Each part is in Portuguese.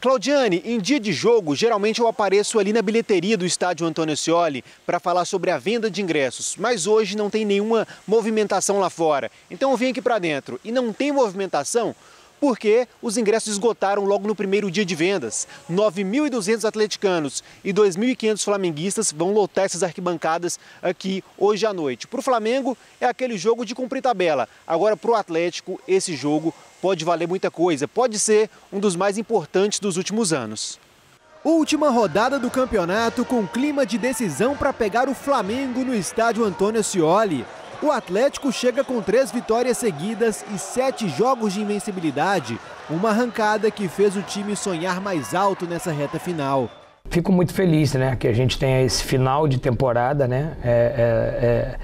Claudiane, em dia de jogo, geralmente eu apareço ali na bilheteria do estádio Antônio Scioli para falar sobre a venda de ingressos, mas hoje não tem nenhuma movimentação lá fora. Então eu vim aqui para dentro e não tem movimentação, porque os ingressos esgotaram logo no primeiro dia de vendas. 9.200 atleticanos e 2.500 flamenguistas vão lotar essas arquibancadas aqui hoje à noite. Para o Flamengo, é aquele jogo de cumprir tabela. Agora, para o Atlético, esse jogo pode valer muita coisa. Pode ser um dos mais importantes dos últimos anos. Última rodada do campeonato com clima de decisão para pegar o Flamengo no estádio Antônio Scioli. O Atlético chega com três vitórias seguidas e sete jogos de invencibilidade, uma arrancada que fez o time sonhar mais alto nessa reta final. Fico muito feliz, né, que a gente tenha esse final de temporada, né, é, é, é,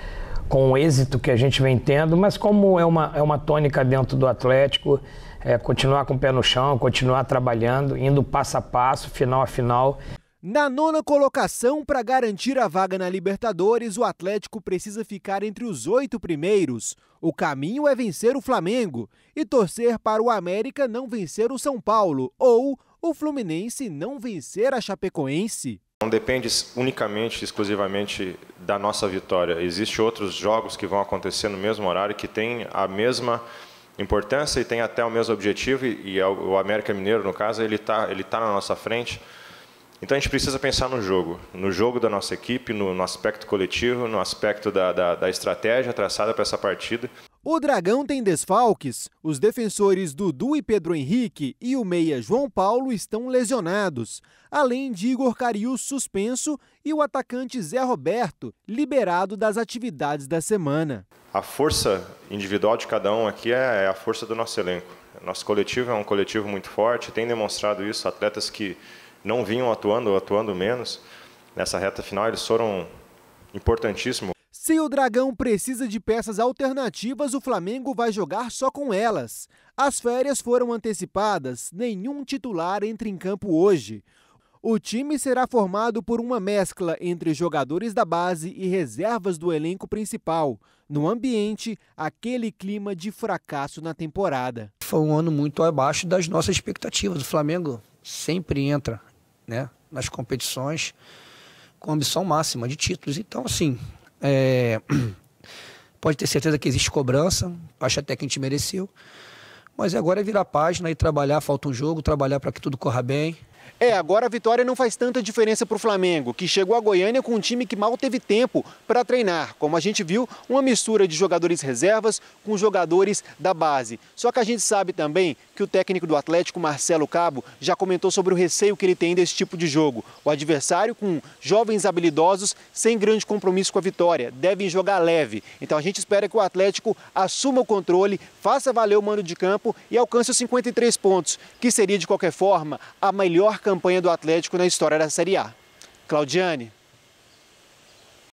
com o êxito que a gente vem tendo, mas como é uma, é uma tônica dentro do Atlético, é continuar com o pé no chão, continuar trabalhando, indo passo a passo, final a final. Na nona colocação, para garantir a vaga na Libertadores, o Atlético precisa ficar entre os oito primeiros. O caminho é vencer o Flamengo e torcer para o América não vencer o São Paulo ou o Fluminense não vencer a Chapecoense. Não depende unicamente, exclusivamente da nossa vitória. Existem outros jogos que vão acontecer no mesmo horário que têm a mesma importância e têm até o mesmo objetivo. E, e é o América Mineiro, no caso, ele está ele tá na nossa frente. Então a gente precisa pensar no jogo, no jogo da nossa equipe, no, no aspecto coletivo, no aspecto da, da, da estratégia traçada para essa partida. O Dragão tem desfalques. Os defensores Dudu e Pedro Henrique e o meia João Paulo estão lesionados, além de Igor Cariu suspenso e o atacante Zé Roberto liberado das atividades da semana. A força individual de cada um aqui é, é a força do nosso elenco. Nosso coletivo é um coletivo muito forte, tem demonstrado isso atletas que não vinham atuando ou atuando menos. Nessa reta final eles foram importantíssimos. Se o Dragão precisa de peças alternativas, o Flamengo vai jogar só com elas. As férias foram antecipadas, nenhum titular entra em campo hoje. O time será formado por uma mescla entre jogadores da base e reservas do elenco principal, no ambiente, aquele clima de fracasso na temporada. Foi um ano muito abaixo das nossas expectativas. O Flamengo sempre entra né, nas competições com ambição máxima de títulos. Então, assim, é, pode ter certeza que existe cobrança, acho até que a gente mereceu. Mas é agora é virar página e trabalhar, falta um jogo, trabalhar para que tudo corra bem, é, agora a vitória não faz tanta diferença para o Flamengo, que chegou a Goiânia com um time que mal teve tempo para treinar. Como a gente viu, uma mistura de jogadores reservas com jogadores da base. Só que a gente sabe também que o técnico do Atlético, Marcelo Cabo, já comentou sobre o receio que ele tem desse tipo de jogo. O adversário, com jovens habilidosos, sem grande compromisso com a vitória, devem jogar leve. Então a gente espera que o Atlético assuma o controle, faça valer o mando de campo e alcance os 53 pontos, que seria, de qualquer forma, a melhor campanha do Atlético na história da Série A. Claudiane.